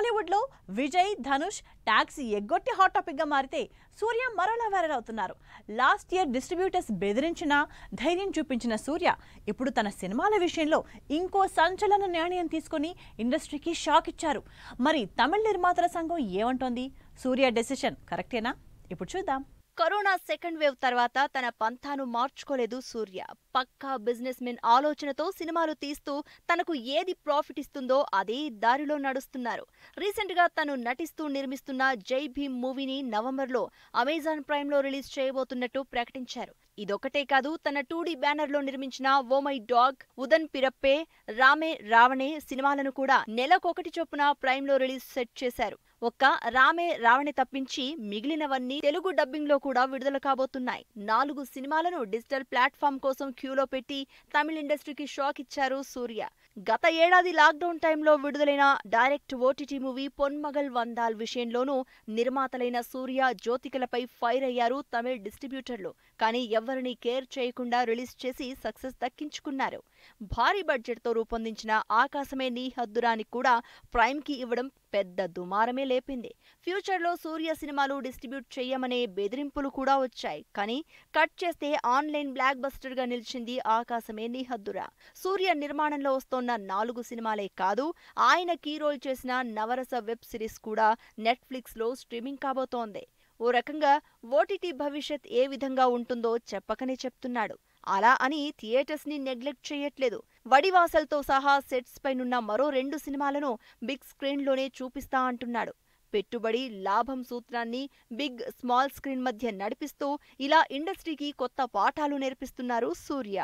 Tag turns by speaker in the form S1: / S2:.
S1: టాలీవుడ్లో విజయ్ ధనుష్ ట్యాక్సీ ఎగ్గొట్టి హాట్ టాపిక్గా మారితే సూర్య మరోలా వైరల్ అవుతున్నారు లాస్ట్ ఇయర్ డిస్ట్రిబ్యూటర్స్ బెదిరించిన ధైర్యం చూపించిన సూర్య ఇప్పుడు తన సినిమాల విషయంలో ఇంకో సంచలన నిర్ణయం తీసుకుని ఇండస్ట్రీకి షాక్ ఇచ్చారు మరి తమిళ నిర్మాతల సంఘం ఏమంటోంది సూర్య డెసిషన్ కరెక్టేనా
S2: ఇప్పుడు చూద్దాం కరోనా సెకండ్ వేవ్ తర్వాత తన పంథాను మార్చుకోలేదు సూర్య పక్కా బిజినెస్ మెన్ ఆలోచనతో సినిమాలు తీస్తూ తనకు ఏది ప్రాఫిట్ ఇస్తుందో అదే దారిలో నడుస్తున్నారు రీసెంట్గా తను నటిస్తూ నిర్మిస్తున్న జై భీమ్ మూవీని నవంబర్లో అమెజాన్ ప్రైమ్లో రిలీజ్ చేయబోతున్నట్టు ప్రకటించారు ఇదొకటే కాదు తన టూడీ బ్యానర్లో నిర్మించిన ఓ మై డాగ్ ఉదన్ పిరప్పే రామే రావణే సినిమాలను కూడా నెలకొకటి చొప్పున ప్రైమ్లో రిలీజ్ సెట్ చేశారు ఒక్క రామే రావణి తప్పించి మిగిలినవన్నీ తెలుగు డబ్బింగ్ లో కూడా విడుదల కాబోతున్నాయి నాలుగు సినిమాలను డిజిటల్ ప్లాట్ఫామ్ కోసం క్యూలో పెట్టి తమిళ ఇండస్ట్రీకి షాక్ ఇచ్చారు సూర్య గత ఏడాది లాక్డౌన్ టైంలో విడుదలైన direct OTT movie Ponmagal Vandhal విషయంలోనూ నిర్మాతలైన సూర్య జ్యోతికలపై ఫైర్ అయ్యారు తమిళ డిస్ట్రిబ్యూటర్లు కానీ ఎవరిని కేర్ చేయకుండా రిలీజ్ చేసి సక్సెస్ దక్కించుకున్నారు భారీ బడ్జెట్తో రూపొందించిన ఆకాశమే నీ హద్దురాని కూడా ప్రైమ్కి ఇవ్వడం పెద్ద దుమారమే లేపింది ఫ్యూచర్లో సూర్య సినిమాలు డిస్ట్రిబ్యూట్ చేయమనే బెదిరింపులు కూడా వచ్చాయి కానీ కట్ చేస్తే ఆన్లైన్ బ్లాక్ బస్టర్గా నిలిచింది ఆకాశమే నిహద్దురా సూర్య నిర్మాణంలో వస్తోన్న నాలుగు సినిమాలే కాదు ఆయన కీ రోల్ చేసిన నవరస వెబ్ సిరీస్ కూడా నెట్ఫ్లిక్స్లో స్ట్రీమింగ్ కాబోతోంది ఓ రకంగా ఓటీటీ భవిష్యత్ ఏ విధంగా ఉంటుందో చెప్పకనే చెప్తున్నాడు అలా అని థియేటర్స్ని నెగ్లెక్ట్ చేయట్లేదు వడివాసల్తో సహా సెట్స్ పైనున్న మరో రెండు సినిమాలను బిగ్ స్క్రీన్లోనే చూపిస్తా అంటున్నాడు పెట్టుబడి లాభం సూత్రాన్ని బిగ్ స్మాల్ స్క్రీన్ మధ్య నడిపిస్తూ ఇలా ఇండస్ట్రీకి కొత్త పాఠాలు నేర్పిస్తున్నారు సూర్య